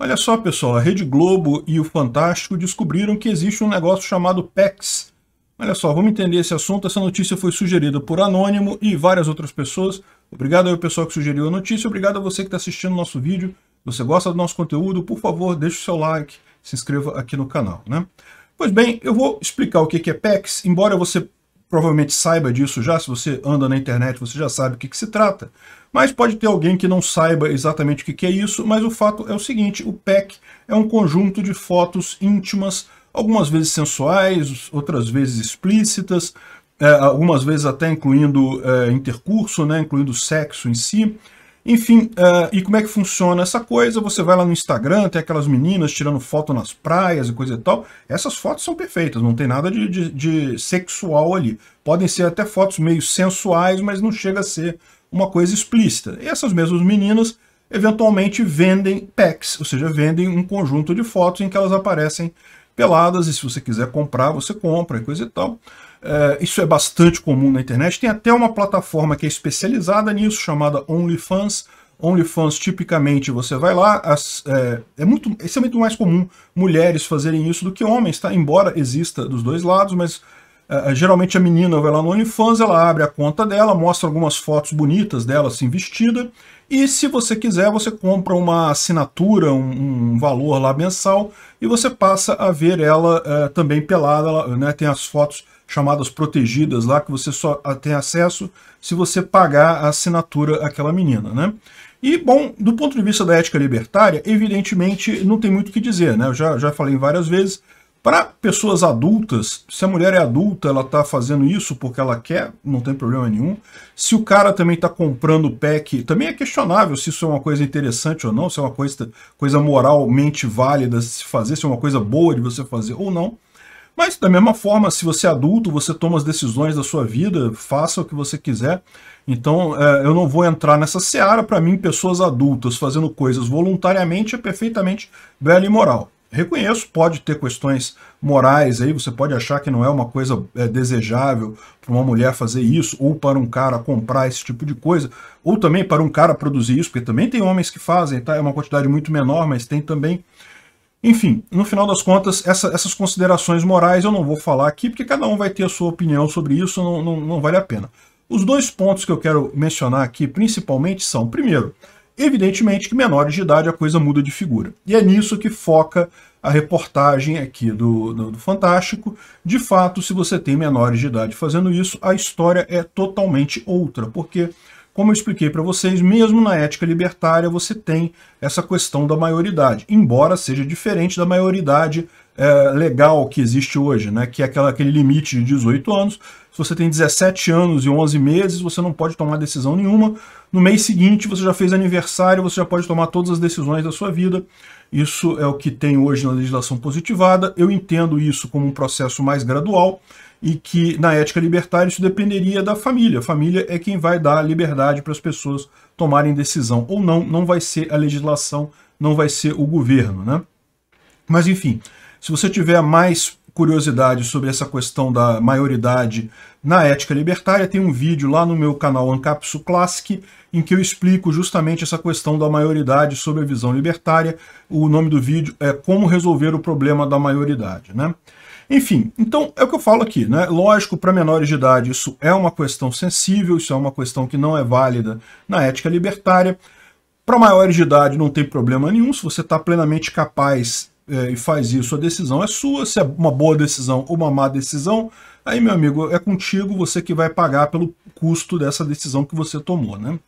Olha só, pessoal, a Rede Globo e o Fantástico descobriram que existe um negócio chamado PEX. Olha só, vamos entender esse assunto. Essa notícia foi sugerida por Anônimo e várias outras pessoas. Obrigado ao pessoal que sugeriu a notícia. Obrigado a você que está assistindo o nosso vídeo. Se você gosta do nosso conteúdo, por favor, deixe o seu like, se inscreva aqui no canal. Né? Pois bem, eu vou explicar o que é PEX, embora você provavelmente saiba disso já, se você anda na internet, você já sabe o que, que se trata. Mas pode ter alguém que não saiba exatamente o que, que é isso, mas o fato é o seguinte, o pec é um conjunto de fotos íntimas, algumas vezes sensuais, outras vezes explícitas, eh, algumas vezes até incluindo eh, intercurso, né, incluindo sexo em si, enfim, uh, e como é que funciona essa coisa? Você vai lá no Instagram, tem aquelas meninas tirando foto nas praias e coisa e tal. Essas fotos são perfeitas, não tem nada de, de, de sexual ali. Podem ser até fotos meio sensuais, mas não chega a ser uma coisa explícita. E essas mesmas meninas eventualmente vendem packs, ou seja, vendem um conjunto de fotos em que elas aparecem peladas, e se você quiser comprar, você compra e coisa e tal. É, isso é bastante comum na internet. Tem até uma plataforma que é especializada nisso, chamada OnlyFans. OnlyFans, tipicamente, você vai lá, as, é, é, muito, isso é muito mais comum mulheres fazerem isso do que homens, tá? Embora exista dos dois lados, mas é, é, geralmente a menina vai lá no OnlyFans, ela abre a conta dela, mostra algumas fotos bonitas dela, assim, vestida, e se você quiser, você compra uma assinatura, um, um valor lá mensal, e você passa a ver ela é, também pelada, ela, né, tem as fotos chamadas protegidas lá, que você só tem acesso se você pagar a assinatura àquela menina, né? E, bom, do ponto de vista da ética libertária, evidentemente não tem muito o que dizer, né? Eu já, já falei várias vezes, para pessoas adultas, se a mulher é adulta, ela está fazendo isso porque ela quer, não tem problema nenhum. Se o cara também está comprando o PEC, também é questionável se isso é uma coisa interessante ou não, se é uma coisa, coisa moralmente válida de se fazer, se é uma coisa boa de você fazer ou não. Mas da mesma forma, se você é adulto, você toma as decisões da sua vida, faça o que você quiser. Então é, eu não vou entrar nessa seara. Para mim, pessoas adultas fazendo coisas voluntariamente é perfeitamente velho e moral. Reconheço, pode ter questões morais aí, você pode achar que não é uma coisa é, desejável para uma mulher fazer isso, ou para um cara comprar esse tipo de coisa, ou também para um cara produzir isso, porque também tem homens que fazem, tá? É uma quantidade muito menor, mas tem também. Enfim, no final das contas, essa, essas considerações morais eu não vou falar aqui, porque cada um vai ter a sua opinião sobre isso, não, não, não vale a pena. Os dois pontos que eu quero mencionar aqui principalmente são, primeiro, evidentemente que menores de idade a coisa muda de figura. E é nisso que foca a reportagem aqui do, do, do Fantástico. De fato, se você tem menores de idade fazendo isso, a história é totalmente outra, porque como eu expliquei para vocês, mesmo na ética libertária você tem essa questão da maioridade, embora seja diferente da maioridade é, legal que existe hoje, né? que é aquela, aquele limite de 18 anos. Se você tem 17 anos e 11 meses, você não pode tomar decisão nenhuma. No mês seguinte, você já fez aniversário, você já pode tomar todas as decisões da sua vida. Isso é o que tem hoje na legislação positivada. Eu entendo isso como um processo mais gradual e que na ética libertária isso dependeria da família. A família é quem vai dar liberdade para as pessoas tomarem decisão ou não, não vai ser a legislação, não vai ser o governo, né? Mas enfim, se você tiver mais curiosidade sobre essa questão da maioridade na ética libertária, tem um vídeo lá no meu canal Ancapsu Classic em que eu explico justamente essa questão da maioridade sobre a visão libertária. O nome do vídeo é Como Resolver o Problema da Maioridade. Né? Enfim, então é o que eu falo aqui, né? Lógico, para menores de idade isso é uma questão sensível, isso é uma questão que não é válida na ética libertária. Para maiores de idade não tem problema nenhum, se você está plenamente capaz é, e faz isso, a decisão é sua, se é uma boa decisão ou uma má decisão, aí, meu amigo, é contigo, você que vai pagar pelo custo dessa decisão que você tomou, né?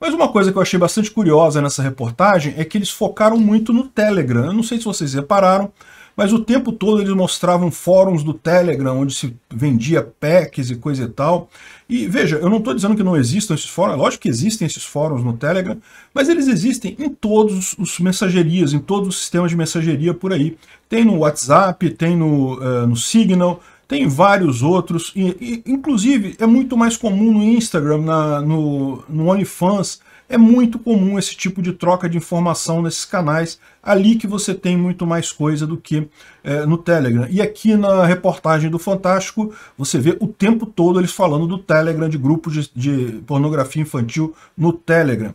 Mas uma coisa que eu achei bastante curiosa nessa reportagem é que eles focaram muito no Telegram. Eu não sei se vocês repararam, mas o tempo todo eles mostravam fóruns do Telegram, onde se vendia packs e coisa e tal. E veja, eu não estou dizendo que não existam esses fóruns, lógico que existem esses fóruns no Telegram, mas eles existem em todos os mensagerias, em todos os sistemas de mensageria por aí. Tem no WhatsApp, tem no, uh, no Signal, tem vários outros, e, e, inclusive é muito mais comum no Instagram, na, no, no OnlyFans, é muito comum esse tipo de troca de informação nesses canais, ali que você tem muito mais coisa do que é, no Telegram. E aqui na reportagem do Fantástico, você vê o tempo todo eles falando do Telegram, de grupos de, de pornografia infantil no Telegram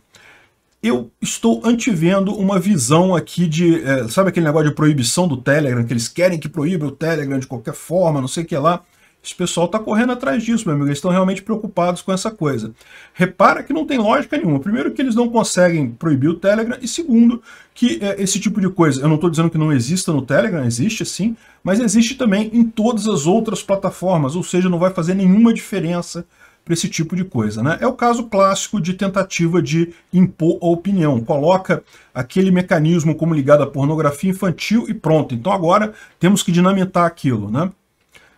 eu estou antevendo uma visão aqui de, é, sabe aquele negócio de proibição do Telegram, que eles querem que proíba o Telegram de qualquer forma, não sei o que lá. Esse pessoal está correndo atrás disso, meu amigo. Eles estão realmente preocupados com essa coisa. Repara que não tem lógica nenhuma. Primeiro, que eles não conseguem proibir o Telegram. E segundo, que é, esse tipo de coisa, eu não estou dizendo que não exista no Telegram, existe sim, mas existe também em todas as outras plataformas. Ou seja, não vai fazer nenhuma diferença para esse tipo de coisa. Né? É o caso clássico de tentativa de impor a opinião. Coloca aquele mecanismo como ligado à pornografia infantil e pronto. Então agora temos que dinamitar aquilo. Né?